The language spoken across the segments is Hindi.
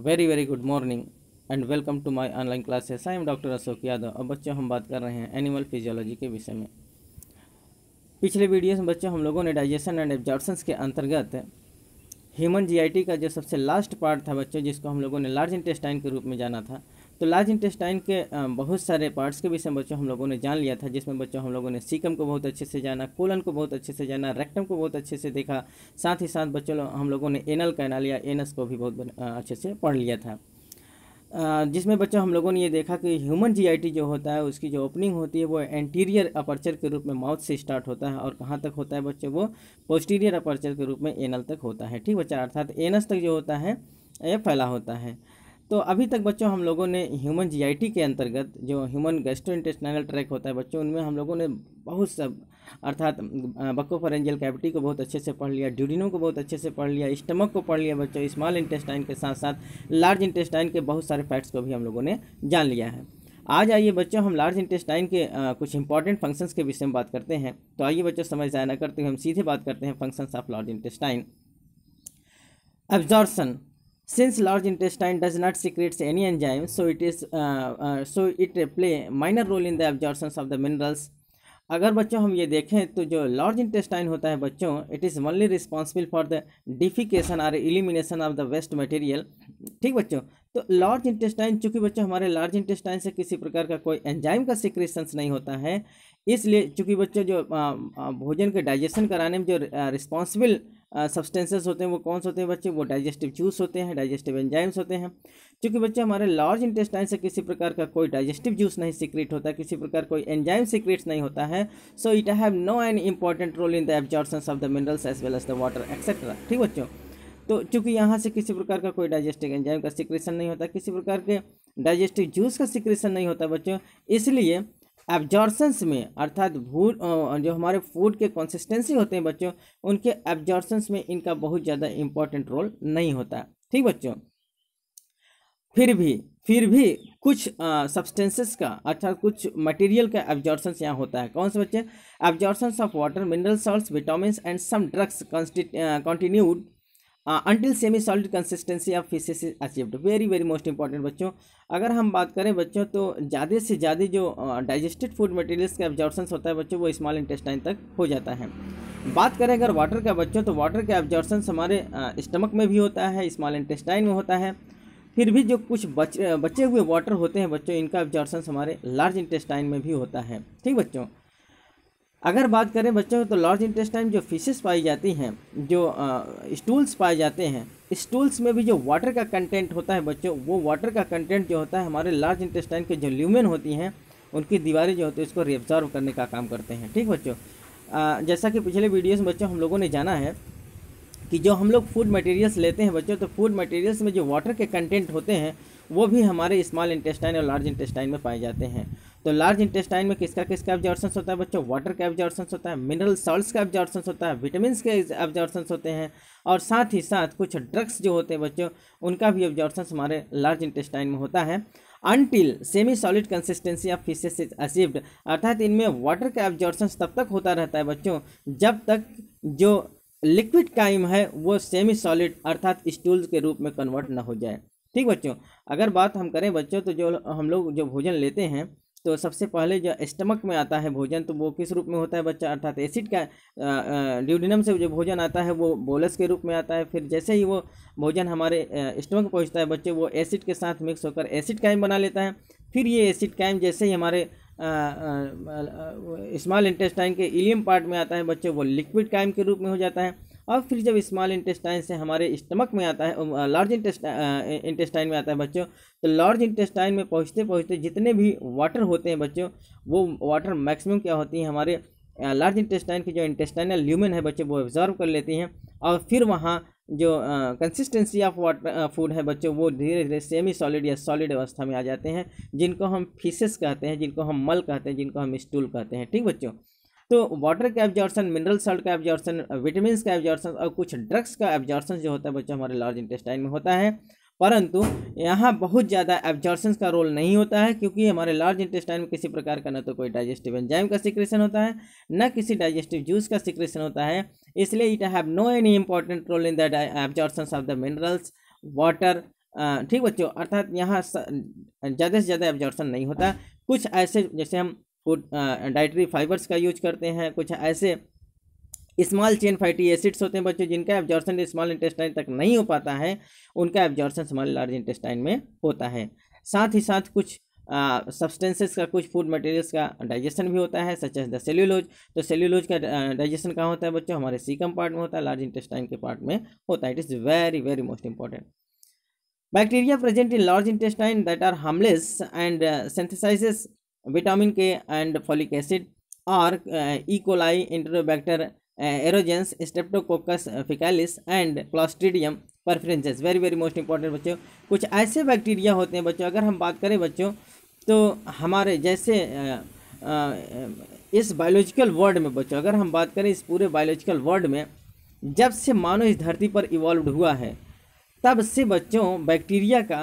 Very very good morning and welcome to my online classes I am doctor Ashok Yadav अब बच्चों हम बात कर रहे हैं एनिमल फिजियोलॉजी के विषय में पिछले वीडियोस में बच्चों हम लोगों ने डाइजेशन एंड एब्जॉर्प्शन के अंतर्गत ह्यूमन जीआईटी का जो सबसे लास्ट पार्ट था बच्चों जिसको हम लोगों ने लार्ज इंटेस्टाइन के रूप में जाना था तो लार्ज इंटेस्टाइन के बहुत सारे पार्ट्स के विषय में बच्चों हम लोगों ने जान लिया था जिसमें बच्चों हम लोगों ने सीकम को बहुत अच्छे से जाना कोलन को बहुत अच्छे से जाना रेक्टम को बहुत अच्छे से देखा साथ ही साथ बच्चों हम लोगों ने एनल कैनाल या एनस को भी बहुत अच्छे से पढ़ लिया था जिसमें बच्चों हम लोगों ने ये देखा कि ह्यूमन जी जो होता है उसकी जो ओपनिंग होती है वो एंटीरियर अपर्चर के रूप में माउथ से स्टार्ट होता है और कहाँ तक होता है बच्चों वो पोस्टीरियर अपर्चर के रूप में एनल तक होता है ठीक बच्चा अर्थात एनस तक जो होता है ये फैला होता है तो अभी तक बच्चों हम लोगों ने ह्यूमन जीआईटी के अंतर्गत जो ह्यूमन गेस्ट्रो इंटेस्टाइनल ट्रैक होता है बच्चों उनमें हम लोगों ने बहुत सब अर्थात बक्ोफरेंजियल कैविटी को बहुत अच्छे से पढ़ लिया ड्यूरिनो को बहुत अच्छे से पढ़ लिया स्टमक को पढ़ लिया बच्चों स्मॉल इंटेस्टाइन के साथ साथ लार्ज इंटेस्टाइन के बहुत सारे फैक्ट्स को भी हम लोगों ने जान लिया है आज आइए बच्चों हम लार्ज इंटेस्टाइन के आ, कुछ इंपॉर्टेंट फंक्शंस के विषय में बात करते हैं तो आइए बच्चों समझ जाया ना करते हुए हम सीधे बात करते हैं functions of large intestine absorption since large intestine does not secretes any enzyme so it is uh, uh, so it play minor role in the absorption of the minerals अगर बच्चों हम ये देखें तो जो लार्ज इंटेस्टाइन होता है बच्चों it is mainly responsible for the defecation or elimination of the waste material ठीक बच्चों तो लार्ज इंटेस्टाइन चूंकि बच्चों हमारे लार्ज इंटेस्टाइन से किसी प्रकार का कोई एंजाइम का सिक्रेशंस नहीं होता है इसलिए चूंकि बच्चों जो भोजन के डाइजेशन कराने में जो रिस्पॉन्सिबल सब्सटेंसेस होते हैं वो कौन से होते हैं बच्चे वो डाइजेस्टिव जूस होते हैं डाइजेस्टिव एंजाइम्स होते हैं क्योंकि बच्चे हमारे लार्ज इंटेस्टाइन से किसी प्रकार का कोई डाइजेस्टिव जूस नहीं सीक्रेट होता किसी प्रकार कोई एंजाइम सीक्रेट्स नहीं होता है so it have no an important role in the absorption of the minerals as well as the water etcetera ठीक बच्चों तो चूंकि यहाँ से किसी प्रकार का कोई डाइजेस्टिव एंजाइम का सिक्रेशन नहीं होता किसी प्रकार के डाइजेस्टिव जूस का सिक्रेशन नहीं होता बच्चों इसलिए एब्जॉर्सन्स में अर्थात भूल जो हमारे फूड के कंसिस्टेंसी होते हैं बच्चों उनके एब्जॉर्सन्स में इनका बहुत ज़्यादा इम्पोर्टेंट रोल नहीं होता ठीक बच्चों फिर भी फिर भी कुछ सब्सटेंसेस का अर्थात कुछ मटेरियल का एब्जॉर्सन्स यहाँ होता है कौन से बच्चे absorptions of water mineral salt vitamin and some drugs continued until semi solid consistency of faeces is achieved very very most important बच्चों अगर हम बात करें बच्चों तो ज़्यादा से ज़्यादा जो डाइजेस्टेड फूड मटेरियल्स का एब्जॉर्सन होता है बच्चों वो स्मॉल इंटेस्टाइन तक हो जाता है बात करें अगर वाटर का बच्चों तो वाटर का एब्जॉर्सन हमारे स्टमक uh, में भी होता है स्मॉल इंटेस्टाइन में होता है फिर भी जो कुछ बच uh, बचे हुए वाटर होते हैं बच्चों इनका एब्जॉर्सन हमारे लार्ज इंटेस्टाइन में भी होता है ठीक बच्चों अगर बात करें बच्चों तो लार्ज इंटेस्टाइन जो फिशेस पाई जाती हैं जो स्टूल्स पाए जाते हैं स्टूल्स में भी जो वाटर का कंटेंट होता है बच्चों वो वाटर का कंटेंट जो होता है हमारे लार्ज इंटेस्टाइन के जो ल्यूमेन होती हैं उनकी दीवारें जो होती है उसको रिऑब्जॉर्व करने का काम करते हैं ठीक बच्चों जैसा कि पिछले वीडियोस में बच्चों हम लोगों ने जाना है कि जो हम लोग फूड मटेरियल्स लेते हैं बच्चों तो फूड मटेरियल्स में जो वाटर के कंटेंट होते हैं वो भी हमारे स्मॉल इंटेस्टाइन और लार्ज इंटेस्टाइन में पाए जाते हैं तो लार्ज इंटेस्टाइन में किसका किसका एब्जॉर्सन होता है बच्चों वाटर का एब्जॉर्सन होता है मिनरल सॉल्ट्स का एब्जॉर्सन होता है विटामिन के एब्जॉर्सन होते हैं और साथ ही साथ कुछ ड्रग्स जो होते हैं बच्चों उनका भी एब्जॉर्सन हमारे लार्ज इंटेस्टाइन में होता है until semi solid consistency of faeces is achieved अर्थात इनमें वाटर का एब्जॉर्सन तब तक होता रहता है बच्चों जब तक जो लिक्विड काइम है वो सेमी सॉलिड अर्थात स्टूल के रूप में कन्वर्ट ना हो जाए ठीक बच्चों अगर बात हम करें बच्चों तो जो हम लोग जो भोजन लेते हैं तो सबसे पहले जो स्टमक में आता है भोजन तो वो किस रूप में होता है बच्चा अर्थात एसिड का ड्यूडिनम से जो भोजन आता है वो बोलस के रूप में आता है फिर जैसे ही वो भोजन हमारे स्टमक पहुंचता है बच्चे वो एसिड के साथ मिक्स होकर एसिड कायम बना लेता है फिर ये एसिड कायम जैसे ही हमारे स्मॉल इंटेस्टाइन के इलियम पार्ट में आता है बच्चे वो लिक्विड कायम के रूप में हो जाता है और फिर जब स्मॉल इंटेस्टाइन से हमारे स्टमक में आता है लार्ज इंटेस्टाइन में आता है बच्चों तो लार्ज इंटेस्टाइन में पहुँचते पहुँचते जितने भी वाटर होते हैं बच्चों वो वाटर मैक्सिमम क्या होती है हमारे लार्ज इंटेस्टाइन की जो इंटेस्टाइनल ल्यूमन है बच्चे वो ऑब्जर्व कर लेती हैं और फिर वहाँ जो कंसिस्टेंसी ऑफ वाटर फूड है बच्चों वो धीरे धीरे सेमी सॉलिड या सॉलिड अवस्था में आ जाते हैं जिनको हम फीसेस कहते हैं जिनको हम मल कहते हैं जिनको हम स्टूल कहते हैं ठीक बच्चों तो वाटर का एब्जॉर्सन मिनरल सॉल्ट का एब्जॉर्सन विटामिन का एब्जॉर्सन और कुछ ड्रग्स का एब्जॉर्सन जो होता है बच्चों हमारे लार्ज इंटेस्टाइन में होता है परंतु यहाँ बहुत ज़्यादा एब्जॉर्सन का रोल नहीं होता है क्योंकि हमारे लार्ज इंटेस्टाइन में किसी प्रकार का ना तो कोई डाइजेस्टिव एंजाइम का सिक्रेशन होता है ना किसी डाइजेस्टिव जूस का सिक्रेशन होता है इसलिए it have no any important role in the absorption of the minerals water ठीक बच्चों अर्थात यहाँ ज़्यादा से ज़्यादा एब्जॉर्सन नहीं होता कुछ ऐसे जैसे हम फूड डाइटरी फाइबर्स का यूज करते हैं कुछ ऐसे स्मॉल चेन फैटी एसिड्स होते हैं बच्चों जिनका एब्जॉर्सन स्मॉल इंटेस्टाइन तक नहीं हो पाता है उनका एब्जॉर्सन स्मॉल लार्ज इंटेस्टाइन में होता है साथ ही साथ कुछ सब्सटेंसेस का कुछ फूड मटेरियल्स का डाइजेशन भी होता है सच एज द सेल्यूलोज तो सेल्यूलोज का डाइजेशन कहाँ होता है बच्चों हमारे सीकम पार्ट में होता है लार्ज इंटेस्टाइन के पार्ट में होता है it is very very most important bacteria present in large intestine that are harmless and synthesizes vitamin K and folic acid are E coli Enterobacter aerogenes Streptococcus faecalis and Streptococcus perfringens very very most important बच्चों कुछ ऐसे बैक्टीरिया होते हैं बच्चों अगर हम बात करें बच्चों तो हमारे जैसे इस बायोलॉजिकल वर्ल्ड में बच्चों अगर हम बात करें इस पूरे बायोलॉजिकल वर्ल्ड में जब से मानव इस धरती पर इवॉल्व हुआ है तब से बच्चों बैक्टीरिया का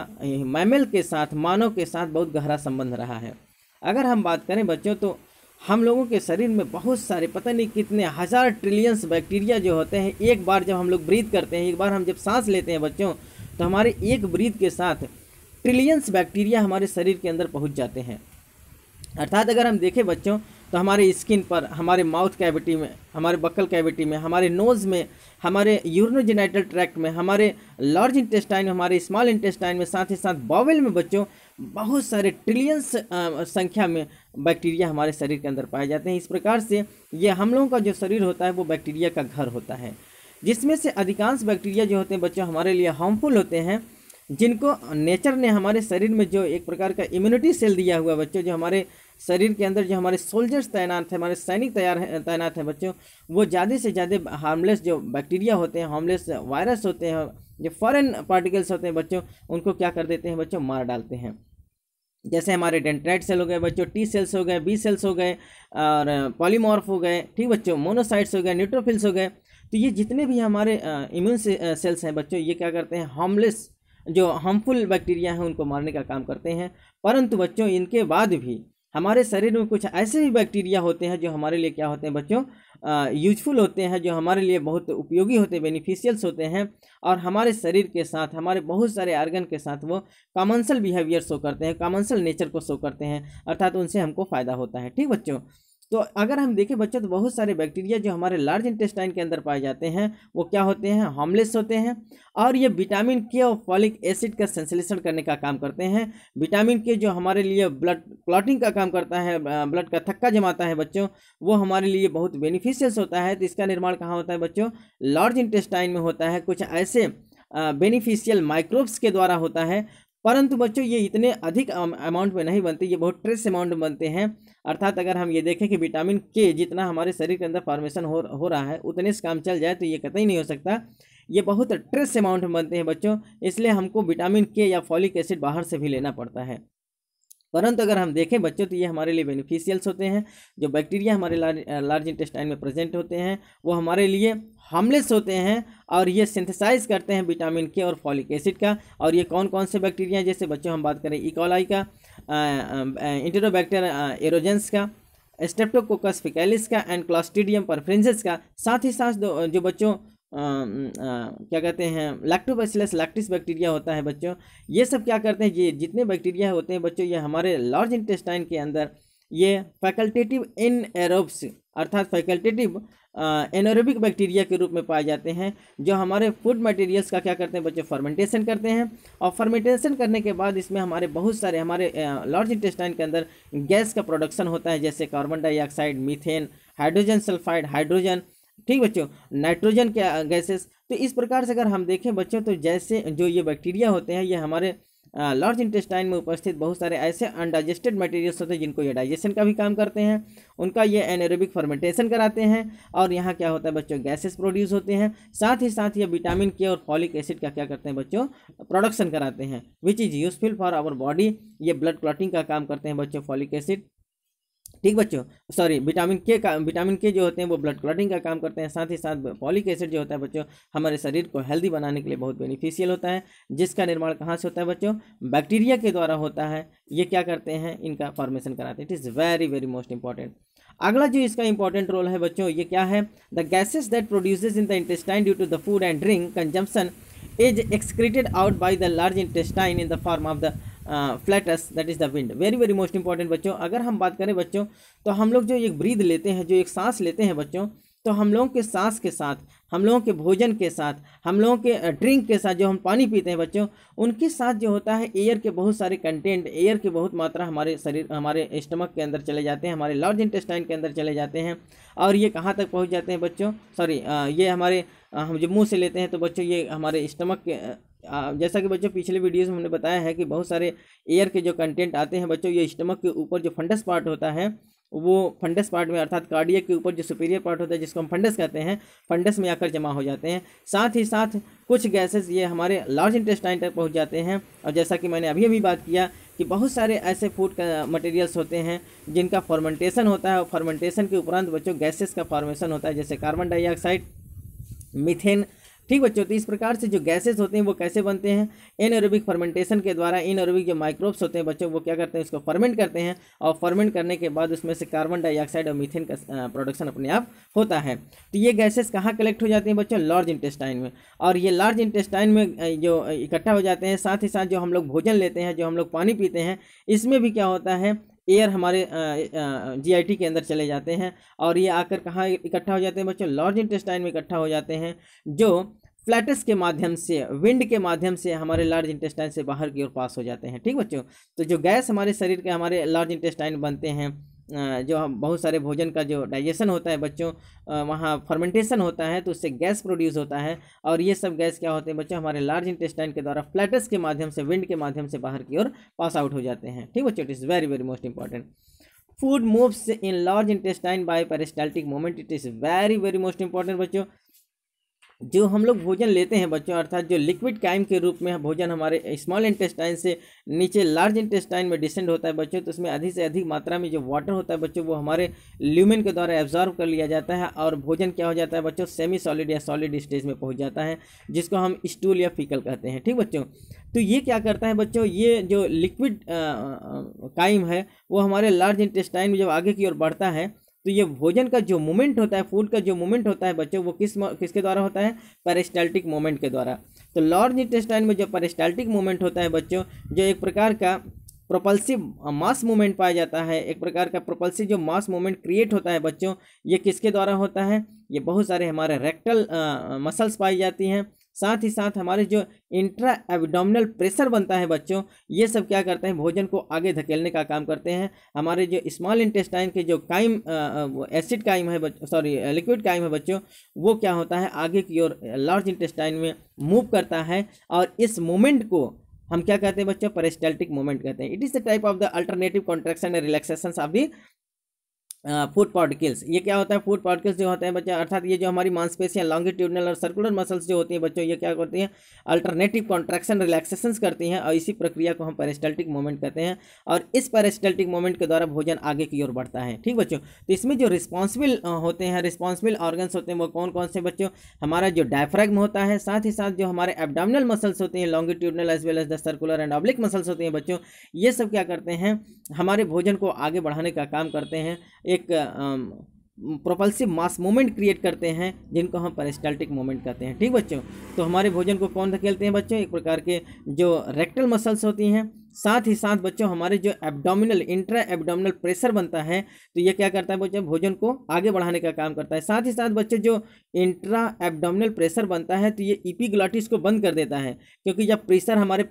मैमल के साथ मानव के साथ बहुत गहरा संबंध रहा है अगर हम बात करें बच्चों तो हम लोगों के शरीर में बहुत सारे पता नहीं कितने हज़ार ट्रिलियंस बैक्टीरिया जो होते हैं एक बार जब हम लोग ब्रीथ करते हैं एक बार हम जब सांस लेते हैं बच्चों तो हमारे एक ब्रीथ के साथ ट्रिलियंस बैक्टीरिया हमारे शरीर के अंदर पहुंच जाते हैं अर्थात अगर हम देखें बच्चों तो हमारे स्किन पर हमारे माउथ कैविटी में हमारे बकल कैविटी में हमारे नोज़ में हमारे यूरोजेनाइटल ट्रैक्ट में हमारे लार्ज इंटेस्टाइन में हमारे स्मॉल इंटेस्टाइन में साथ ही साथ बावल में बच्चों बहुत सारे ट्रिलियंस संख्या में बैक्टीरिया हमारे शरीर के अंदर पाए जाते हैं इस प्रकार से ये हम लोगों का जो शरीर होता है वो बैक्टीरिया का घर होता है जिसमें से अधिकांश बैक्टीरिया जो होते हैं बच्चों हमारे लिए हार्मफुल होते हैं जिनको नेचर ने हमारे शरीर में जो एक प्रकार का इम्यूनिटी सेल दिया हुआ बच्चों जो हमारे शरीर के अंदर जो हमारे सोल्जर्स तैनात हैं हमारे सैनिक तैयार तैनात हैं बच्चों वो ज़्यादा से ज़्यादा हार्मलेस जो बैक्टीरिया होते हैं हार्मलेस वायरस होते हैं जो फॉरेन पार्टिकल्स होते हैं बच्चों उनको क्या कर देते हैं बच्चों मार डालते हैं जैसे हमारे डेंट्राइट सेल हो गए बच्चों टी सेल्स हो गए बी सेल्स हो गए और पॉलीमॉर्फ हो गए ठीक बच्चों मोनोसाइट्स हो गए न्यूट्रोफिल्स हो गए तो ये जितने भी हमारे इम्यून से, सेल्स हैं बच्चों ये क्या करते हैं हार्मलेस जो हार्मफुल बैक्टीरिया हैं उनको मारने का काम करते हैं परंतु बच्चों इनके बाद भी हमारे शरीर में कुछ ऐसे भी बैक्टीरिया होते हैं जो हमारे लिए क्या होते हैं बच्चों यूजफुल होते हैं जो हमारे लिए बहुत उपयोगी होते हैं बेनिफिशियल्स होते हैं और हमारे शरीर के साथ हमारे बहुत सारे आर्गन के साथ वो कॉमनसल बिहेवियर शो करते हैं कॉमनसल नेचर को शो करते हैं अर्थात उनसे हमको फ़ायदा होता है ठीक बच्चों तो अगर हम देखें बच्चों तो बहुत सारे बैक्टीरिया जो हमारे लार्ज इंटेस्टाइन के अंदर पाए जाते हैं वो क्या होते हैं हॉमलेस होते हैं और ये विटामिन के और फॉलिक एसिड का संश्लेषण करने का काम करते हैं विटामिन के जो हमारे लिए ब्लड क्लॉटिंग का काम करता है ब्लड का थक्का जमाता है बच्चों वो हमारे लिए बहुत बेनिफिशियस होता है तो इसका निर्माण कहाँ होता है बच्चों लार्ज इंटेस्टाइन में होता है कुछ ऐसे बेनिफिशियल माइक्रोब्स के द्वारा होता है परंतु बच्चों ये इतने अधिक अमाउंट में नहीं बनते ये बहुत ट्रेस अमाउंट में बनते हैं अर्थात अगर हम ये देखें कि विटामिन के जितना हमारे शरीर के अंदर फॉर्मेशन हो हो रहा है उतने से काम चल जाए तो ये कतई नहीं हो सकता ये बहुत ट्रेस अमाउंट में बनते हैं बच्चों इसलिए हमको विटामिन के या फॉलिक एसिड बाहर से भी लेना पड़ता है परंतु अगर हम देखें बच्चों तो ये हमारे लिए बेनिफिशियल्स होते हैं जो बैक्टीरिया हमारे लार्ज इंटेस्टाइन में प्रेजेंट होते हैं वो हमारे लिए हार्मलेस होते हैं और ये सिंथेसाइज करते हैं विटामिन के और फॉलिक एसिड का और ये कौन कौन से बैक्टीरिया जैसे बच्चों हम बात करें इकोलाई e. का इंटेरोबैक्टर एरोजेंस का स्टेप्टोकोकस फिकैलिस का एंड क्लास्टिडियम परफ्रेंसिस का साथ ही साथ जो बच्चों आ, आ, क्या कहते हैं लैक्टोबैसिलस लैक्टिस बैक्टीरिया होता है बच्चों ये सब क्या करते हैं ये जितने बैक्टीरिया होते हैं बच्चों ये हमारे लार्ज इंटेस्टाइन के अंदर ये फैकल्टेटिव इन एरोब्स अर्थात फैकल्टेटिव एनोरेबिक बैक्टीरिया के रूप में पाए जाते हैं जो हमारे फूड मटेरियल्स का क्या करते हैं बच्चों फर्मेंटेशन करते हैं और फर्मेंटेशन करने के बाद इसमें हमारे बहुत सारे हमारे लार्ज इंटेस्टाइन के अंदर गैस का प्रोडक्शन होता है जैसे carbon dioxide methane hydrogen sulphide hydrogen ठीक बच्चों नाइट्रोजन के गैसेस तो इस प्रकार से अगर हम देखें बच्चों तो जैसे जो ये बैक्टीरिया होते हैं ये हमारे लार्ज इंटेस्टाइन में उपस्थित बहुत सारे ऐसे अनडाइजेस्टेड मटेरियल्स होते हैं जिनको ये डाइजेशन का भी काम करते हैं उनका ये एनोरोबिक फर्मेंटेशन कराते हैं और यहाँ क्या होता है बच्चों गैसेस प्रोड्यूस होते हैं साथ ही साथ ये विटामिन के और फॉलिक एसिड का क्या करते हैं बच्चों प्रोडक्शन कराते हैं which is useful for our body ये ब्लड क्लॉटिंग का काम करते हैं बच्चों फॉलिक एसिड ठीक बच्चों सॉरी विटामिन के का विटामिन के जो होते हैं वो ब्लड क्लॉटिंग का काम करते हैं साथ ही साथ पॉलिक एसिड जो होता है बच्चों हमारे शरीर को हेल्दी बनाने के लिए बहुत बेनिफिशियल होता है जिसका निर्माण कहाँ से होता है बच्चों बैक्टीरिया के द्वारा होता है ये क्या करते हैं इनका फॉर्मेशन कराते हैं it is very very most important अगला जो इसका इंपॉर्टेंट रोल है बच्चों ये क्या है the gases that produces in the intestine due to the food and drink consumption is excreted out by the large intestine in the form of the flatus that is the wind very very most important बच्चों अगर हम बात करें बच्चों तो हम लोग जो एक ब्रीद लेते हैं जो एक सांस लेते हैं बच्चों तो हम लोगों के सांस के साथ हम लोगों के भोजन के साथ हम लोगों के ड्रिंक के साथ जो हम पानी पीते हैं बच्चों उनके साथ जो होता है एयर के बहुत सारे कंटेंट एयर के बहुत मात्रा हमारे शरीर हमारे स्टमक के अंदर चले जाते हैं हमारे लार्ज इंटेस्टाइन के अंदर चले जाते हैं और ये कहाँ तक पहुँच जाते हैं बच्चों सॉरी ये हमारे हम जब मुँह से लेते हैं तो बच्चों ये हमारे स्टमक के जैसा कि बच्चों पिछले वीडियोस में हमने बताया है कि बहुत सारे एयर के जो कंटेंट आते हैं बच्चों ये स्टमक के ऊपर जो फंडस पार्ट होता है वो फंडस पार्ट में अर्थात कार्डियक के ऊपर जो सुपीरियर पार्ट होता है जिसको हम फंडस कहते हैं फंडस में आकर जमा हो जाते हैं साथ ही साथ कुछ गैसेस ये हमारे लार्ज इंटेस्टाइन तक पहुँच जाते हैं और जैसा कि मैंने अभी अभी बात किया कि बहुत सारे ऐसे फूड मटेरियल्स होते हैं जिनका फॉर्मेंटेशन होता है और फॉर्मेंटेशन के उपरांत बच्चों गैसेस का फॉर्मेशन होता है जैसे कार्बन डाइऑक्साइड मिथेन ठीक बच्चों तो इस प्रकार से जो गैसेस होते हैं वो कैसे बनते हैं एनएरोबिक फर्मेंटेशन के द्वारा एनएरोबिक जो माइक्रोब्स होते हैं बच्चों वो क्या करते हैं उसको फर्मेंट करते हैं और फर्मेंट करने के बाद उसमें से कार्बन डाइऑक्साइड और मीथेन का प्रोडक्शन अपने आप होता है तो ये गैसेस कहाँ कलेक्ट हो जाती हैं बच्चों लार्ज इंटेस्टाइन में और ये लार्ज इंटेस्टाइन में जो इकट्ठा हो जाते हैं साथ ही साथ जो हम लोग भोजन लेते हैं जो हम लोग पानी पीते हैं इसमें भी क्या होता है एयर हमारे जीआईटी के अंदर चले जाते हैं और ये आकर कहाँ इकट्ठा हो जाते हैं बच्चों लार्ज इंटेस्टाइन में इकट्ठा हो जाते हैं जो फ्लैटस के माध्यम से विंड के माध्यम से हमारे लार्ज इंटेस्टाइन से बाहर की ओर पास हो जाते हैं ठीक बच्चों तो जो गैस हमारे शरीर के हमारे लार्ज इंटेस्टाइन बनते हैं जो हम बहुत सारे भोजन का जो डाइजेशन होता है बच्चों वहाँ फर्मेंटेशन होता है तो उससे गैस प्रोड्यूस होता है और ये सब गैस क्या होते हैं बच्चों हमारे लार्ज इंटेस्टाइन के द्वारा फ्लैटस के माध्यम से विंड के माध्यम से बाहर की ओर पास आउट हो जाते हैं ठीक बच्चों it is very very most important food moves in large intestine by peristaltic movement it is very very most important बच्चों जो हम लोग भोजन लेते हैं बच्चों अर्थात जो लिक्विड काइम के रूप में भोजन हमारे स्मॉल इंटेस्टाइन से नीचे लार्ज इंटेस्टाइन में डिसेंड होता है बच्चों तो उसमें अधिक से अधिक मात्रा में जो वाटर होता है बच्चों वो हमारे ल्यूमिन के द्वारा एब्जॉर्व कर लिया जाता है और भोजन क्या हो जाता है बच्चों सेमी सॉलिड या सॉलिड स्टेज में पहुँच जाता है जिसको हम स्टूल या फीकल कहते हैं ठीक बच्चों तो ये क्या करता है बच्चों ये जो लिक्विड काइम है वो हमारे लार्ज इंटेस्टाइन में जब आगे की ओर बढ़ता है तो ये भोजन का जो मूवमेंट होता है फूड का जो मूवमेंट होता है बच्चों वो किस किसके द्वारा होता है पेरिस्टाल्टिक मूवमेंट के द्वारा तो लॉर्ज इंटेस्टाइन में जो पेरिस्टाल्टिक मूवमेंट होता है बच्चों जो एक प्रकार का प्रोपल्सिव मास मूवमेंट पाया जाता है एक प्रकार का प्रोपल्सिव जो मास मूवमेंट क्रिएट होता है बच्चों ये किसके द्वारा होता है ये बहुत सारे हमारे रेक्टल मसल्स पाई जाती हैं साथ ही साथ हमारे जो इंट्रा एबडोमिनल प्रेशर बनता है बच्चों ये सब क्या करते हैं भोजन को आगे धकेलने का काम करते हैं हमारे जो स्मॉल इंटेस्टाइन के जो काइम एसिड काइम है सॉरी लिक्विड काइम है बच्चों वो क्या होता है आगे की ओर लार्ज इंटेस्टाइन में मूव करता है और इस मूवमेंट को हम क्या कहते हैं बच्चों परेस्टेल्टिक मूवमेंट कहते हैं it is the type of the alternative contraction and relaxation of the food particles ये क्या होता है फूड पार्टिकल्स जो होते हैं बच्चा अर्थात ये जो हमारी मांसपेशियां लॉन्गिट्यूडनल और सर्कुलर मसल्स जो होती हैं बच्चों ये क्या करती हैं अल्टरनेटिव कॉन्ट्रैक्शन रिलैक्सेशंस करती हैं और इसी प्रक्रिया को हम पेरिस्टल्टिक मूवमेंट कहते हैं और इस पेरिस्टल्टिक मूवमेंट के द्वारा भोजन आगे की ओर बढ़ता है ठीक बच्चों तो इसमें जो रिस्पॉन्सिबल होते हैं रिस्पॉन्सिबल ऑर्गन्स होते हैं वो कौन कौन से बच्चों हमारा जो डायफ्रैग्म होता है साथ ही साथ जो हमारे एबडामिनल मसल्स होते हैं longitudinal as well as the circular and oblique muscles होते हैं बच्चों ये सब क्या करते हैं हमारे भोजन को आगे बढ़ाने का काम करते हैं एक प्रोपल्सिव मास मोमेंट क्रिएट करते हैं जिनको हम पेरिस्टाल्टिक मोमेंट कहते हैं ठीक बच्चों तो हमारे भोजन को कौन धकेलते हैं बच्चों एक प्रकार के जो रेक्टल मसल्स होती हैं साथ ही साथ बच्चों हमारे जो एब्डोमिनल इंट्रा एब्डोमिनल प्रेशर बनता है तो ये क्या करता है बच्चों भोजन को आगे बढ़ाने का काम करता है साथ ही साथ बच्चे जो इंट्रा एब्डोमिनल प्रेशर बनता है तो ये ईपीग्लाटिस को बंद कर देता है क्योंकि जब प्रेशर हमारे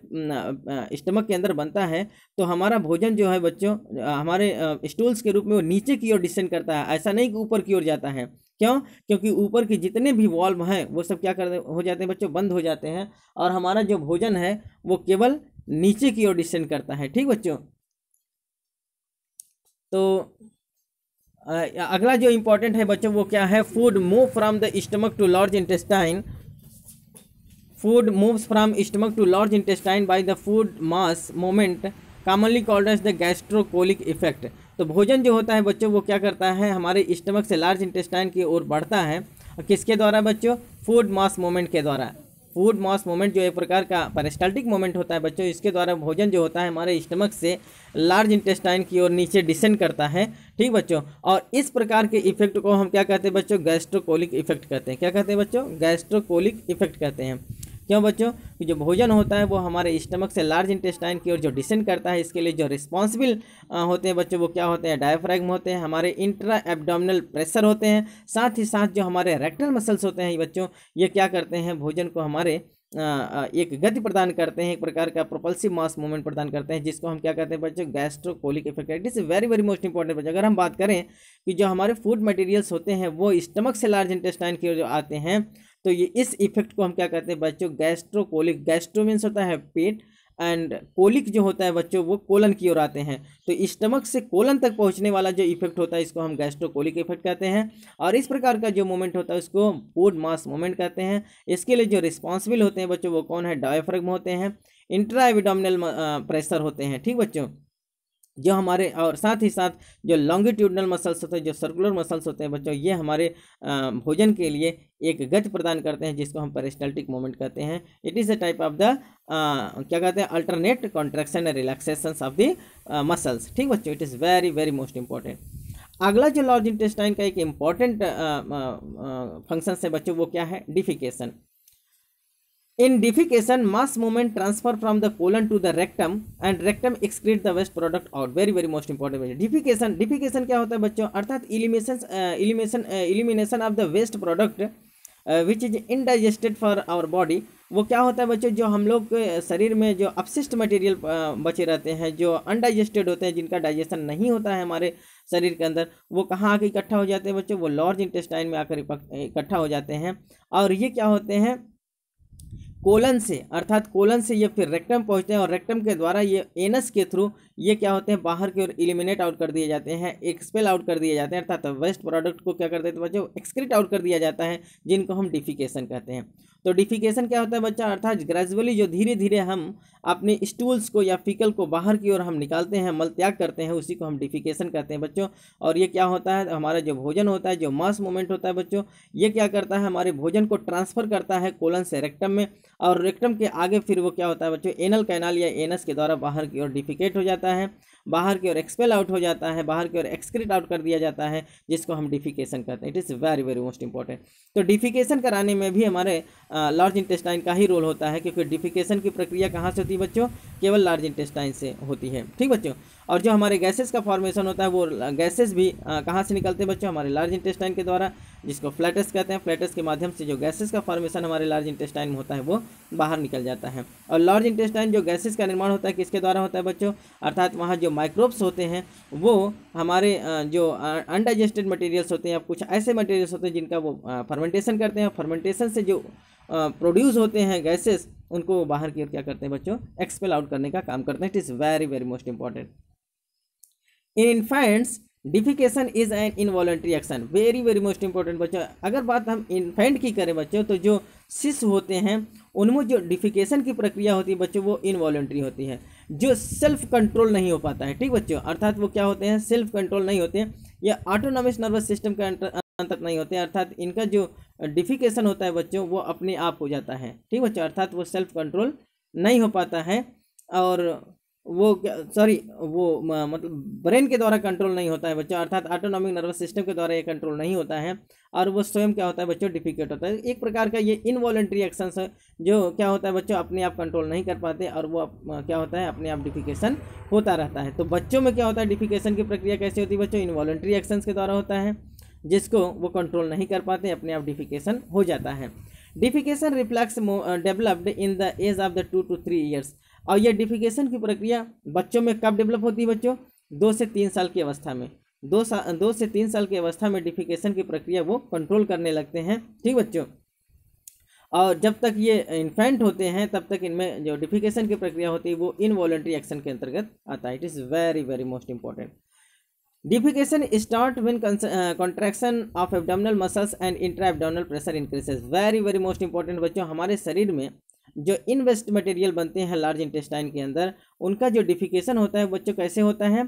स्टमक के अंदर बनता है तो हमारा भोजन जो है बच्चों हमारे स्टूल्स के रूप में वो नीचे की ओर डिसेंड करता है ऐसा नहीं कि ऊपर की ओर जाता है क्यों क्योंकि ऊपर के जितने भी वॉल्व हैं वो सब क्या कर हो जाते हैं बच्चों बंद हो जाते हैं और हमारा जो भोजन है वो केवल नीचे की ओर डिसेंड करता है ठीक बच्चों तो अगला जो इम्पोर्टेंट है बच्चों वो क्या है food move from the stomach to large intestine food moves from stomach to large intestine by the food mass movement commonly called as the gastrocolic effect तो भोजन जो होता है बच्चों वो क्या करता है हमारे स्टमक से लार्ज इंटेस्टाइन की ओर बढ़ता है और किसके द्वारा बच्चों फूड मास मोमेंट के द्वारा फूड मास मोमेंट जो एक प्रकार का पेरिस्टाल्टिक मोमेंट होता है बच्चों इसके द्वारा भोजन जो होता है हमारे स्टमक से लार्ज इंटेस्टाइन की ओर नीचे डिसेंड करता है ठीक बच्चों और इस प्रकार के इफेक्ट को हम क्या कहते हैं बच्चों गैस्ट्रोकोलिक इफेक्ट कहते हैं क्या कहते हैं बच्चों गैस्ट्रोकोलिक इफेक्ट कहते हैं क्यों बच्चों जो भोजन होता है वो हमारे स्टमक से लार्ज इंटेस्टाइन की ओर जो डिसेंड करता है इसके लिए जो रिस्पॉन्सिबल होते हैं बच्चों वो क्या होते हैं डायफ्रैगम होते हैं हमारे इंट्रा एबडोमिनल प्रेशर होते हैं साथ ही साथ जो हमारे रेक्टल मसल्स होते हैं बच्चों ये क्या करते हैं भोजन को हमारे एक गति प्रदान करते हैं एक प्रकार का प्रोपल्सिव मास मूवमेंट प्रदान करते हैं जिसको हम क्या करते हैं बच्चों gastrocolic effect it is very very most important बच्चों अगर हम बात करें कि जो हमारे फूड मटेरियल्स होते हैं वो स्टमक से लार्ज इंटेस्टाइन की ओर जो आते हैं तो ये इस इफेक्ट को हम क्या कहते हैं बच्चों गैस्ट्रोकोलिक गैस्ट्रो मीन्स होता है पेट एंड कोलिक जो होता है बच्चों वो कोलन की ओर आते हैं तो स्टमक से कोलन तक पहुंचने वाला जो इफेक्ट होता है इसको हम गैस्ट्रोकोलिक इफेक्ट कहते हैं और इस प्रकार का जो मोमेंट होता है उसको फूड मास मोमेंट कहते हैं इसके लिए जो रिस्पॉन्सिबल होते हैं बच्चों वो कौन है डायफ्रग्म होते हैं इंट्राविडामिनल प्रेशर होते हैं ठीक बच्चों जो हमारे और साथ ही साथ जो लॉन्गिट्यूडनल मसल्स होते हैं जो सर्कुलर मसल्स होते हैं बच्चों ये हमारे भोजन के लिए एक गति प्रदान करते हैं जिसको हम पेरिस्टल्टिक मूवमेंट कहते हैं it is a type of the क्या कहते हैं alternate contraction and relaxation of the muscles ठीक बच्चों it is very very most important अगला जो लॉर्ज इंटेस्टाइन का एक इम्पॉर्टेंट फंक्शन है बच्चों वो क्या है defecation in defecation mass movement transfer from the colon to the rectum and rectum excrete the waste product out very very most important defecation defecation क्या होता है बच्चों अर्थात elimination elimination elimination of the waste product which is indigested for our body वो क्या होता है बच्चों जो हम लोग के uh, शरीर में जो अपशिष्ट मटेरियल uh, बचे रहते हैं जो अनडाइजेस्टेड होते हैं जिनका डाइजेशन नहीं होता है हमारे शरीर के अंदर वो कहाँ आके इकट्ठा हो जाते हैं बच्चों वो लॉर्ज इंटेस्टाइन में आकर इकट्ठा हो जाते हैं और ये क्या होते हैं कोलन से अर्थात कोलन से ये फिर रेक्टम पहुंचते हैं और रेक्टम के द्वारा ये एनस के थ्रू ये क्या होते हैं बाहर की ओर इलिमिनेट आउट कर दिए जाते हैं एक्सपेल आउट कर दिए जाते हैं अर्थात वेस्ट प्रोडक्ट को क्या करते हैं बच्चों एक्सक्रीट आउट कर दिया जाता है जिनको हम डिफिकेशन कहते हैं तो डिफिकेशन क्या होता है बच्चा अर्थात ग्रेजुअली जो धीरे धीरे हम अपने स्टूल्स को या फिकल को बाहर की ओर हम निकालते हैं मल त्याग करते हैं उसी को हम डिफिकेशन कहते हैं बच्चों और ये क्या होता है हमारा जो भोजन होता है जो मास मोमेंट होता है बच्चों ये क्या करता है हमारे भोजन को ट्रांसफ़र करता है कोलन से रेक्टम में और रेक्टम के आगे फिर वो क्या होता है बच्चों एनल कैनाल या एनस के द्वारा बाहर की ओर डिफिकेट हो जाता है बाहर की ओर एक्सपेल आउट हो जाता है बाहर की ओर एक्सक्रीट आउट कर दिया जाता है जिसको हम डिफिकेशन कहते हैं it is very very most important तो डिफिकेशन कराने में भी हमारे लार्ज इंटेस्टाइन का ही रोल होता है क्योंकि डिफिकेशन की प्रक्रिया कहाँ से होती है बच्चों केवल लार्ज इंटेस्टाइन से होती है ठीक बच्चों और जो हमारे गैसेस का फॉर्मेशन होता है वो गैसेस भी कहाँ से निकलते हैं बच्चों हमारे लार्ज इंटेस्टाइन के द्वारा जिसको फ्लैटस कहते हैं फ्लैटस के माध्यम से जो गैसेस का फॉर्मेशन हमारे लार्ज इंटेस्टाइन में होता है वो बाहर निकल जाता है और लार्ज इंटेस्टाइन जो गैसेज का निर्माण होता है किसके द्वारा होता है बच्चों अर्थात वहाँ जो माइक्रोब्स होते हैं वो हमारे जो अनडाइजेस्टेड मटेरियल्स होते हैं या कुछ ऐसे मटेरियल्स होते हैं जिनका वो फर्मेंटेशन करते हैं फर्मेंटेशन से जो प्रोड्यूस होते हैं गैसेस उनको वो बाहर की ओर क्या करते हैं बच्चों एक्सपेल आउट करने का काम करते हैं it is very very most important in infants defecation is an involuntary action very very most important बच्चों अगर बात हम इन्फेंट की करें बच्चों तो जो शिशु होते हैं उनमें जो डिफिकेशन की प्रक्रिया होती है बच्चों वो इनवॉलेंट्री होती है जो सेल्फ कंट्रोल नहीं हो पाता है ठीक बच्चों अर्थात वो क्या होते हैं सेल्फ कंट्रोल नहीं होते या ऑटोनॉमस नर्वस सिस्टम के तक नहीं होते अर्थात इनका जो डिफिकेशन होता है बच्चों वो अपने आप हो जाता है ठीक बच्चों अर्थात वो सेल्फ कंट्रोल नहीं हो पाता है और वो सॉरी वो मतलब ब्रेन के द्वारा कंट्रोल नहीं होता है बच्चों अर्थात ऑटोनॉमिक नर्वस सिस्टम के द्वारा ये कंट्रोल नहीं होता है और वो स्वयं क्या होता है बच्चों डिफिकेट होता है एक प्रकार का ये इनवॉलेंट्री एक्शंस है जो क्या होता है बच्चों अपने आप कंट्रोल नहीं कर पाते और वो क्या होता है अपने आप डिफिकेशन होता रहता है तो बच्चों में क्या होता है डिफिकेशन की प्रक्रिया कैसे होती है बच्चों इनवॉलेंट्री एक्शंस के द्वारा होता है जिसको वो कंट्रोल नहीं कर पाते अपने आप डिफिकेशन हो जाता है defecation reflex developed in the age of the two two three years और यह डिफिकेशन की प्रक्रिया बच्चों में कब डेवलप होती है बच्चों दो से तीन साल की अवस्था में दो साल दो से तीन साल की अवस्था में डिफिकेशन की प्रक्रिया वो कंट्रोल करने लगते हैं ठीक बच्चों और जब तक ये इन्फेंट होते हैं तब तक इनमें जो डिफिकेशन की प्रक्रिया होती है वो इनवॉलेंट्री एक्शन के अंतर्गत आता है it is very very most important defecation start when contraction of abdominal muscles and intra abdominal pressure increases very very most important बच्चों हमारे शरीर में जो इन वेस्ट मटेरियल बनते हैं लार्ज इंटेस्टाइन के अंदर उनका जो डिफिकेशन होता है बच्चों कैसे होता है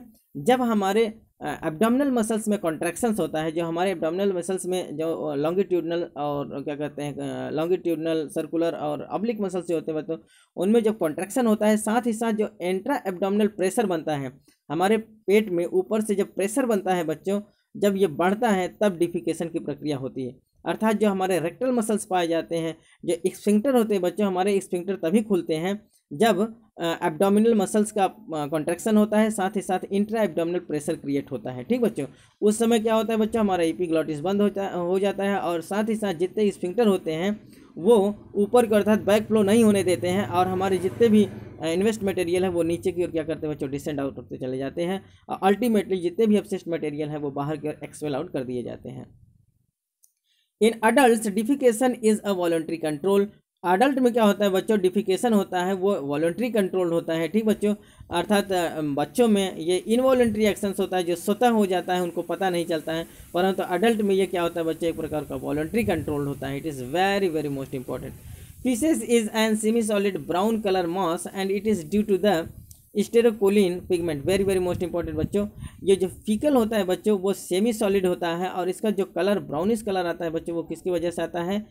जब हमारे एबडामिनल मसल्स में कॉन्ट्रैक्शंस होता है जो हमारे एबडामिनल मसल्स में जो लॉन्गिट्यूडनल और क्या कहते हैं लॉन्गिट्यूडनल सर्कुलर और अब्लिक मसल्स जो होते हैं बच्चों तो उनमें जो कॉन्ट्रैक्शन होता है साथ ही साथ जो एंट्रा एबडामिनल प्रेशर बनता है हमारे पेट में ऊपर से जब प्रेशर बनता है बच्चों जब ये बढ़ता है तब डिफिकेशन की प्रक्रिया होती है अर्थात जो हमारे रेक्टल मसल्स पाए जाते हैं जो एक्सपेंटर होते हैं बच्चों हमारे एक्सपेंटर तभी खुलते हैं जब एब्डोमिनल मसल्स का कॉन्ट्रेक्शन होता है साथ ही साथ इंट्रा एब्डोमिनल प्रेशर क्रिएट होता है ठीक बच्चों उस समय क्या होता है बच्चों हमारा ग्लॉटिस बंद होता हो जाता है और साथ ही साथ जितने स्पिंक्टर होते हैं वो ऊपर के अर्थात बैक फ्लो नहीं होने देते हैं और हमारे जितने भी इन्वेस्ट मटेरियल है वो नीचे की ओर क्या करते हैं बच्चों डिसेंड आउट होते चले जाते हैं और अल्टीमेटली जितने भी अपसेस्ट मटेरियल है वो बाहर की ओर एक्सवेल आउट कर दिए जाते हैं in adult defecation is a voluntary control adult में क्या होता है बच्चों डिफिकेशन होता है वो वॉल्ट्री कंट्रोल होता है ठीक बच्चों अर्थात बच्चों में ये इनवॉलेंट्री एक्शंस होता है जो स्वतः हो जाता है उनको पता नहीं चलता है परंतु तो अडल्ट में ये क्या होता है बच्चों एक प्रकार का वॉल्ट्री कंट्रोल होता है it is very very most important faeces is an semi solid brown colour mass and it is due to the stercobilin pigment very very most important बच्चों ये जो फीकल होता है बच्चों वो सेमी सॉलिड होता है और इसका जो कलर ब्राउनिश कलर आता है बच्चों वो किसकी वजह से आता है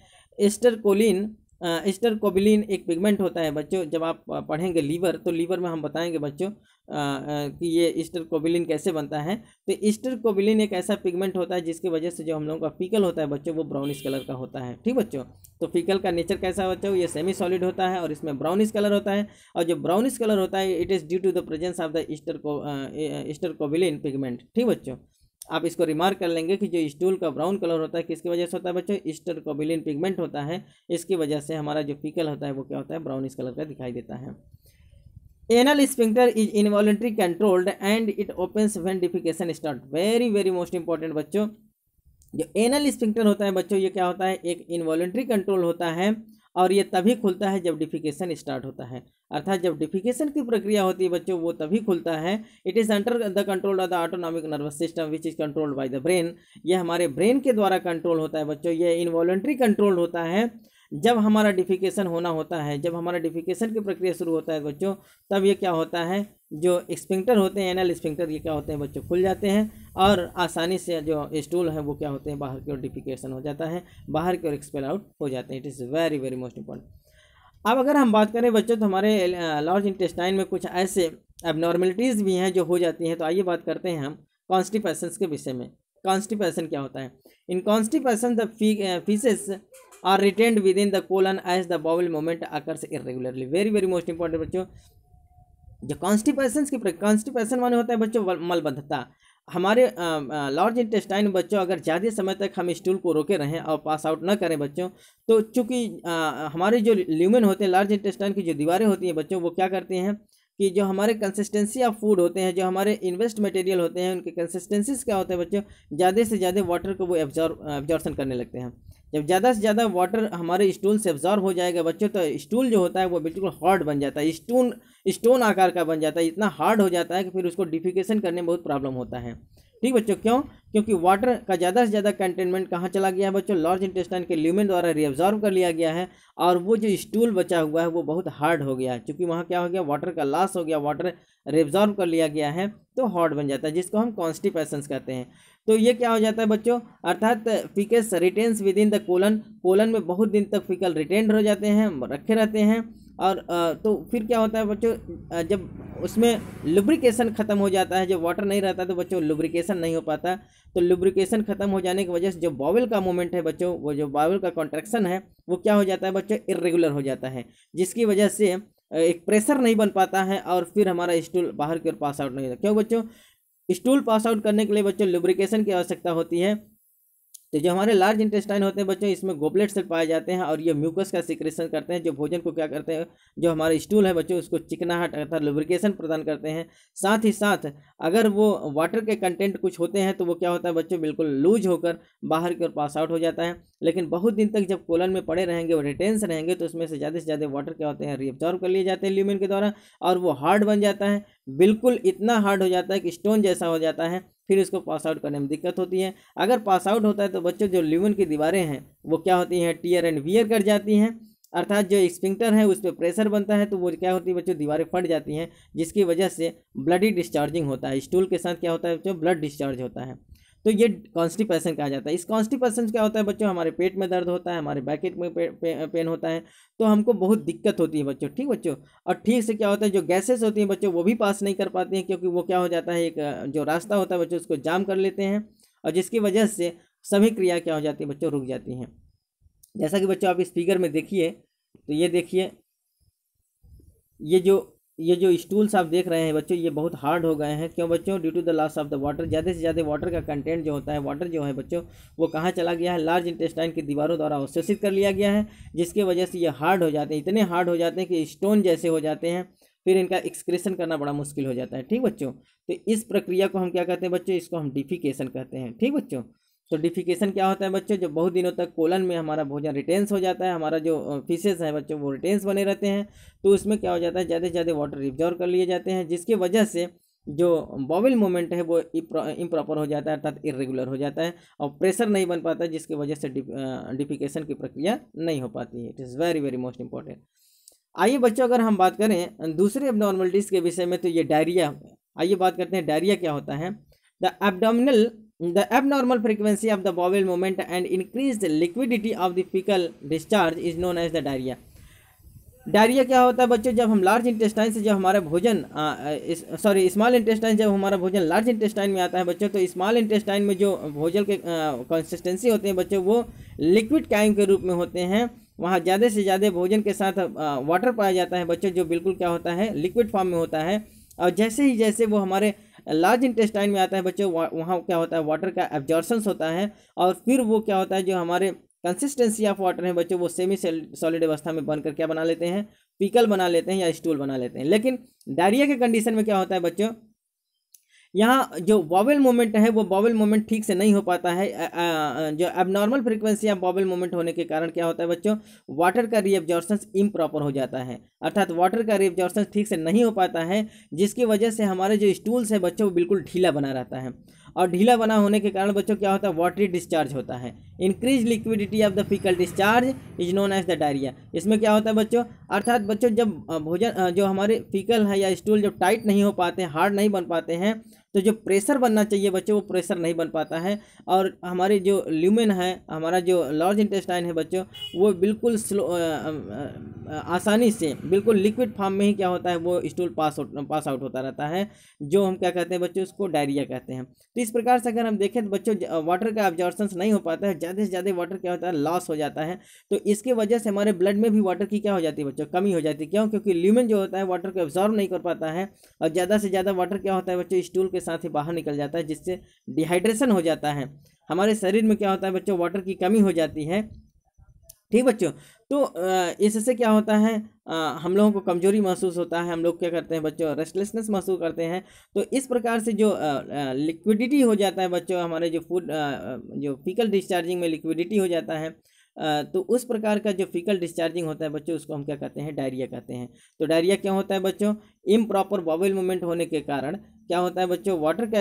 एस्टरकोलिन एस्टर कोबिलिन एक पिगमेंट होता है बच्चों जब आप पढ़ेंगे लीवर तो लीवर में हम बताएंगे बच्चों कि ये ईस्टर कोबिलिन कैसे बनता है तो ईस्टर कोबिलिन एक ऐसा पिगमेंट होता है जिसकी वजह से जो हम लोगों का फीकल होता है बच्चों वो ब्राउनिश कलर का होता है ठीक बच्चों तो फीकल का नेचर कैसा बच्चों ये सेमी सॉलिड होता है और इसमें ब्राउनिश कलर होता है और जो ब्राउनिश कलर होता है it is due to the presence of the ईस्टर ईस्टर कोबिलिन पिगमेंट ठीक बच्चों आप इसको रिमार्क कर लेंगे कि जो स्टूल का ब्राउन कलर होता है किसकी वजह से होता है बच्चों ईस्टर कोबिलिन पिगमेंट होता है इसकी वजह से हमारा जो पिकल होता है वो क्या होता है ब्राउनिश कलर का दिखाई देता है anal sphincter is involuntary controlled and it opens when defecation start very very most important बच्चों जो एनल स्पिंक्टर होता है बच्चों ये क्या होता है एक इन्वॉलेंट्री कंट्रोल होता है और ये तभी खुलता है जब डिफिकेशन स्टार्ट होता है अर्थात जब डिफिकेशन की प्रक्रिया होती है बच्चों वो तभी खुलता है it is under the control of the autonomic nervous system which is controlled by the brain ये हमारे ब्रेन के द्वारा कंट्रोल होता है बच्चों ये इन्वॉलेंट्री कंट्रोल होता है जब हमारा डिफिकेशन होना होता है जब हमारा डिफिकेशन की प्रक्रिया शुरू होता है बच्चों तब ये क्या होता है जो स्पिंक्टर होते हैं एनल स्पिंक्टर ये क्या होते हैं बच्चों खुल जाते हैं और आसानी से जो स्टूल है वो क्या होते हैं बाहर की ओर डिफिकेशन हो जाता है बाहर की ओर एक्सपेल आउट हो जाते हैं it is very very most important अब अगर हम बात करें बच्चों तो हमारे लार्ज इंटेस्टाइन में कुछ ऐसे एबनॉर्मेलिटीज़ भी हैं जो हो जाती हैं तो आइए बात करते हैं हम कॉन्स्टिपेशन के विषय में कॉन्स्टिपेशन क्या होता है in constipation the faeces are are within the colon as the bowel movement occurs irregularly very very most important बच्चों जो कॉन्स्टिपेशन की कॉन्स्टिपेशन माने होता है बच्चों मलबद्धता हमारे लार्ज इंटेस्टाइन बच्चों अगर ज़्यादा समय तक हम स्टूल को रोके रहें और पास आउट ना करें बच्चों तो चूंकि हमारे जो ल्यूमेन होते हैं लार्ज इंटेस्टाइन की जो दीवारें होती हैं बच्चों वो क्या करती हैं कि जो हमारे कंसिस्टेंसी ऑफ फूड होते हैं जो हमारे इन्वेस्ट मटेरियल होते हैं उनके कंसिस्टेंसीज क्या होते हैं बच्चों ज़्यादा से ज़्यादा वाटर को वो एब्जॉर्ब एब्जॉर्बन करने लगते हैं जब ज़्यादा से ज़्यादा वाटर हमारे स्टूल से एब्जॉर्व हो जाएगा बच्चों तो स्टूल जो होता है वो बिल्कुल हार्ड बन जाता है स्टोन स्टोन आकार का बन जाता है इतना हार्ड हो जाता है कि फिर उसको डिफिकेशन करने में बहुत प्रॉब्लम होता है ठीक बच्चों क्यों क्योंकि वाटर का ज़्यादा से ज़्यादा कंटेनमेंट कहाँ चला गया है बच्चों लार्ज इंटेस्टाइन के ल्यूमेन द्वारा रिअब्जॉर्व कर लिया गया है और वो जो स्टूल बचा हुआ है वो बहुत हार्ड हो गया है चूँकि वहाँ क्या हो गया वाटर का लॉस हो गया वाटर रिअब्जॉर्व कर लिया गया है तो हार्ड बन जाता है जिसको हम कॉन्स्टिपेशन कहते हैं तो ये क्या हो जाता है बच्चों अर्थात faeces retains within the colon colon में बहुत दिन तक फिकल रिटेंड हो जाते हैं रखे रहते हैं और तो फिर क्या होता है बच्चों जब उसमें लुब्रिकेशन ख़त्म हो जाता है जब वाटर नहीं रहता तो बच्चों लुब्रिकेशन नहीं हो पाता तो लुब्रिकेशन ख़त्म हो जाने की वजह से जो बॉवल का मूवमेंट है बच्चों वो जो बॉवल का कॉन्ट्रेक्शन है वो क्या हो जाता है बच्चों इरेगुलर हो जाता है जिसकी वजह से एक प्रेशर नहीं बन पाता है और फिर हमारा स्टूल बाहर की ओर पास आउट नहीं होता क्यों बच्चों स्टूल पास आउट करने के लिए बच्चों लुब्रिकेशन की आवश्यकता होती है तो जो हमारे लार्ज इंटेस्टाइन होते हैं बच्चों इसमें गोबलेट सेल पाए जाते हैं और ये म्यूकस का सिक्रेशन करते हैं जो भोजन को क्या करते हैं जो हमारे स्टूल है बच्चों उसको चिकनाहट अर्थात लुब्रिकेशन प्रदान करते हैं साथ ही साथ अगर वो वाटर के कंटेंट कुछ होते हैं तो वो क्या होता है बच्चों बिल्कुल लूज होकर बाहर की ओर पास आउट हो जाता है लेकिन बहुत दिन तक जब कोलन में पड़े रहेंगे और रिटेंस रहेंगे तो उसमें से ज़्यादा से ज़्यादा वाटर क्या होते हैं रिअब्जॉर्व कर लिए जाते हैं ल्यूमिन के द्वारा और वो हार्ड बन जाता है बिल्कुल इतना हार्ड हो जाता है कि स्टोन जैसा हो जाता है फिर उसको पास आउट करने में दिक्कत होती है अगर पास आउट होता है तो बच्चों जो लिवन की दीवारें हैं वो क्या होती हैं टीयर एंड वियर कर जाती हैं अर्थात जो स्पिंक्टर है उस पर प्रेशर बनता है तो वो क्या होती है बच्चों दीवारें फट जाती हैं जिसकी वजह से ब्लडी डिस्चार्जिंग होता है स्टूल के साथ क्या होता है बच्चों ब्लड डिस्चार्ज होता है तो ये कॉन्स्टिपेशन कहा जाता है इस कॉन्स्टिपेशन क्या होता है बच्चों हमारे पेट में दर्द होता है हमारे बैकेट में पेन होता है तो हमको बहुत दिक्कत होती है बच्चों ठीक बच्चों और ठीक से क्या होता है जो गैसेस होती हैं बच्चों वो भी पास नहीं कर पाते हैं क्योंकि वो क्या हो जाता है एक जो रास्ता होता है बच्चों उसको जाम कर लेते हैं और जिसकी वजह से सभी क्रिया क्या हो जाती है बच्चों रुक जाती हैं जैसा कि बच्चों आप इस फिगर में देखिए तो ये देखिए ये जो ये जो स्टूल्स आप देख रहे हैं बच्चों ये बहुत हार्ड हो गए हैं क्यों बच्चों due to the loss of the water ज़्यादा से ज़्यादा वाटर का कंटेंट जो होता है वाटर जो है बच्चों वो कहाँ चला गया है लार्ज इंटेस्टाइन की दीवारों द्वारा अवशोषित कर लिया गया है जिसकी वजह से ये हार्ड हो जाते हैं इतने हार्ड हो जाते हैं कि स्टोन जैसे हो जाते हैं फिर इनका एक्सक्रेशन करना बड़ा मुश्किल हो जाता है ठीक बच्चों तो इस प्रक्रिया को हम क्या कहते हैं बच्चों इसको हम डिफिकेशन कहते हैं ठीक बच्चों तो डिफिकेशन क्या होता है बच्चों जब बहुत दिनों तक कोलन में हमारा भोजन रिटेंस हो जाता है हमारा जो फिशेज है बच्चों वो रिटेंस बने रहते हैं तो उसमें क्या हो जाता है ज़्यादा से ज़्यादा वाटर रिब्जॉर्व कर लिए जाते हैं जिसकी वजह से जो बॉबिल मोमेंट है वो इम्प्रॉपर हो जाता है अर्थात इरेगुलर हो जाता है और प्रेशर नहीं बन पाता जिसकी वजह से डिफिकेशन की प्रक्रिया नहीं हो पाती है it is very very most important आइए बच्चों अगर हम बात करें दूसरे एबनॉर्मलिटीज़ के विषय में तो ये डायरिया आइए बात करते हैं डायरिया क्या होता है the abdominal The abnormal frequency of the bowel movement and increased liquidity of the fecal discharge is known as the diarrhea. Diarrhoea क्या होता है बच्चों जब हम लार्ज इंटेस्टाइन से जब हमारा भोजन सॉरी स्मॉल इंटेस्टाइन जब हमारा भोजन लार्ज इंटेस्टाइन में आता है बच्चों तो स्मॉल इंटेस्टाइन में जो भोजन के कंसिस्टेंसी होते हैं बच्चों वो लिक्विड कायम के रूप में होते हैं वहाँ ज़्यादा से ज़्यादा भोजन के साथ वाटर पाया जाता है बच्चों जो बिल्कुल क्या होता है लिक्विड फॉर्म में होता है और जैसे ही जैसे वो हमारे लार्ज इंटेस्टाइन में आता है बच्चों वहाँ क्या होता है वाटर का एब्जॉर्सन्स होता है और फिर वो क्या होता है जो हमारे कंसिस्टेंसी ऑफ वाटर है बच्चों वो सेमी सॉलिड अवस्था में बनकर क्या बना लेते हैं पिकल बना लेते हैं या स्टूल बना लेते हैं लेकिन डायरिया के कंडीशन में क्या होता है बच्चों यहाँ जो बॉबल मोमेंट है वो बॉबल मोमेंट ठीक से नहीं हो पाता है जो अब नॉर्मल फ्रिक्वेंसी या बॉबल मोमेंट होने के कारण क्या होता है बच्चों वाटर का रिएब्जॉर्सन इम्प्रॉपर हो जाता है अर्थात वाटर का रिएब्जॉर्सन ठीक से नहीं हो पाता है जिसकी वजह से हमारे जो स्टूल्स है बच्चों वो बिल्कुल ढीला बना रहता है और ढीला बना होने के कारण बच्चों क्या होता है वाटरी डिस्चार्ज होता है increase liquidity of the faecal discharge is known as the diarrhoea इसमें क्या होता है बच्चों अर्थात बच्चों जब भोजन जो हमारे फीकल है या स्टूल जब टाइट नहीं हो पाते हार्ड नहीं बन पाते हैं तो जो प्रेशर बनना चाहिए बच्चों वो प्रेशर नहीं बन पाता है और हमारे जो ल्यूमेन है हमारा जो लार्ज इंटेस्टाइन है बच्चों वो बिल्कुल स्लो आ, आ, आसानी से बिल्कुल लिक्विड फॉर्म में ही क्या होता है वो stool pass out pass out होता रहता है जो हम क्या कहते हैं बच्चों उसको डायरिया कहते हैं तो इस प्रकार से अगर हम देखें तो बच्चों वाटर का ऑब्जॉर्सन नहीं हो पाता है ज़्यादा से ज़्यादा वाटर क्या होता है लॉस हो जाता है तो इसकी वजह से हमारे ब्लड में भी वाटर की क्या हो जाती है बच्चों कमी हो जाती है क्यों क्योंकि ल्यूमन जो होता है वाटर को एब्जॉर्व नहीं कर पाता है और ज़्यादा से ज़्यादा वाटर क्या होता है बच्चों स्टूल के के साथ ही बाहर निकल जाता है जिससे डिहाइड्रेशन हो जाता है हमारे शरीर में क्या होता है बच्चों वाटर की कमी हो जाती है ठीक बच्चों तो इससे क्या होता है हम लोगों को कमजोरी महसूस होता है हम लोग क्या करते हैं बच्चों रेस्टलेसनेस महसूस करते हैं तो इस प्रकार से जो लिक्विडिटी हो जाता है बच्चों हमारे जो फूड जो फीकल डिस्चार्जिंग में लिक्विडिटी हो जाता है तो उस प्रकार का जो फिकल डिस्चार्जिंग होता है बच्चों उसको हम क्या कहते हैं डायरिया कहते हैं तो डायरिया क्या होता है बच्चों इम प्रॉपर बॉबल मूवमेंट होने के कारण क्या होता है बच्चों वाटर का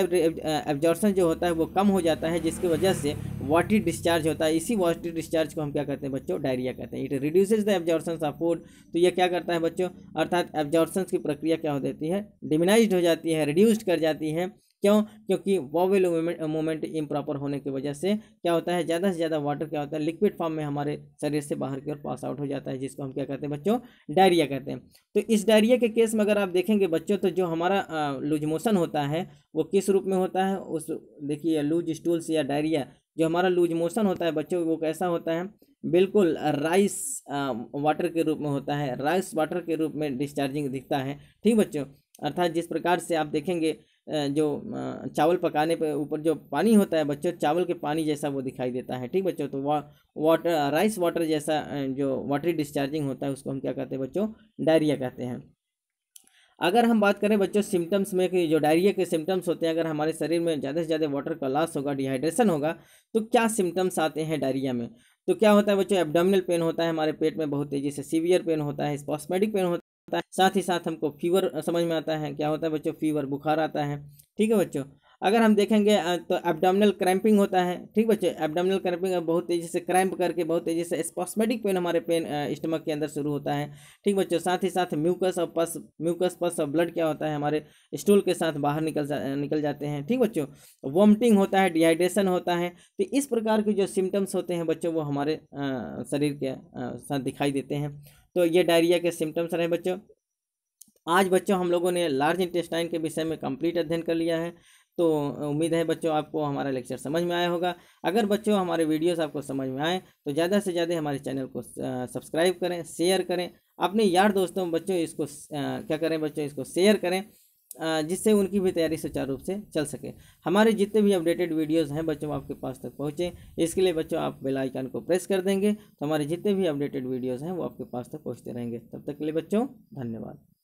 एब्जॉर्सन जो होता है वो कम हो जाता है जिसकी वजह से वाटर डिस्चार्ज होता है इसी वाटर डिस्चार्ज को हम क्या कहते हैं बच्चों डायरिया कहते हैं it reduces the absorption of food तो ये क्या करता है बच्चों अर्थात एब्जॉर्सन की प्रक्रिया क्या हो जाती है डिमिनाइज हो जाती है रिड्यूस्ड कर जाती है क्यों क्योंकि वॉवेल मूवमेंट इम्प्रॉपर होने की वजह से क्या होता है ज़्यादा से ज़्यादा वाटर क्या होता है लिक्विड फॉर्म में हमारे शरीर से बाहर की ओर पास आउट हो जाता है जिसको हम क्या कहते हैं बच्चों डायरिया कहते हैं तो इस डायरिया के केस में अगर आप देखेंगे बच्चों तो जो हमारा लूज मोशन होता है वो किस रूप में होता है उस देखिए लूज स्टूल्स या डायरिया जो हमारा लूज मोशन होता है बच्चों वो कैसा होता है बिल्कुल राइस वाटर के रूप में होता है राइस वाटर के रूप में डिस्चार्जिंग दिखता है ठीक बच्चों अर्थात जिस प्रकार से आप देखेंगे जो चावल पकाने पर ऊपर जो पानी होता है बच्चों चावल के पानी जैसा वो दिखाई देता है ठीक बच्चों तो वा वाटर राइस वाटर जैसा जो वाटरी डिस्चार्जिंग होता है उसको हम क्या कहते हैं बच्चों डायरिया कहते हैं अगर हम बात करें बच्चों सिम्टम्स में कि जो डायरिया के सिम्टम्स होते हैं अगर हमारे शरीर में ज़्यादा से ज़्यादा वाटर का लॉस होगा डिहाइड्रेशन होगा तो क्या सिम्टम्स आते हैं डायरिया में तो क्या होता है बच्चों एब्डोमिनल पेन होता है हमारे पेट में बहुत तेज़ी से सीवियर पेन होता है स्पॉस्मेटिक पेन होता है साथ ही साथ हमको फीवर समझ में आता है क्या होता है बच्चों फीवर बुखार आता है ठीक है बच्चों अगर हम देखेंगे तो एबडामिनल क्रैम्पिंग होता है ठीक बच्चे एबडामिनल क्रैम्पिंग बहुत तेज़ी से क्रैम्प करके बहुत तेज़ी से स्पॉस्मेटिक पेन हमारे पेन स्टमक के अंदर शुरू होता है ठीक बच्चों साथ ही साथ म्यूकस और पस म्यूकस पस और ब्लड क्या होता है हमारे स्टूल के साथ बाहर निकल जा निकल जाते हैं ठीक बच्चों वॉमिटिंग होता है डिहाइड्रेशन होता है तो इस प्रकार के जो सिम्टम्स होते हैं बच्चों वो हमारे शरीर के साथ दिखाई देते हैं तो ये डायरिया के सिम्टम्स रहे बच्चों आज बच्चों हम लोगों ने लार्ज इंटेस्टाइन के विषय में कंप्लीट अध्ययन कर लिया है तो उम्मीद है बच्चों आपको हमारा लेक्चर समझ में आया होगा अगर बच्चों हमारे वीडियोस आपको समझ में आए तो ज़्यादा से ज़्यादा हमारे चैनल को सब्सक्राइब करें शेयर करें अपने यार दोस्तों बच्चों इसको क्या करें बच्चों इसको शेयर करें जिससे उनकी भी तैयारी सुचारू रूप से चल सके हमारे जितने भी अपडेटेड वीडियोस हैं बच्चों आपके पास तक पहुँचे इसके लिए बच्चों आप बेल आइकन को प्रेस कर देंगे तो हमारे जितने भी अपडेटेड वीडियोस हैं वो आपके पास तक पहुँचते रहेंगे तब तक के लिए बच्चों धन्यवाद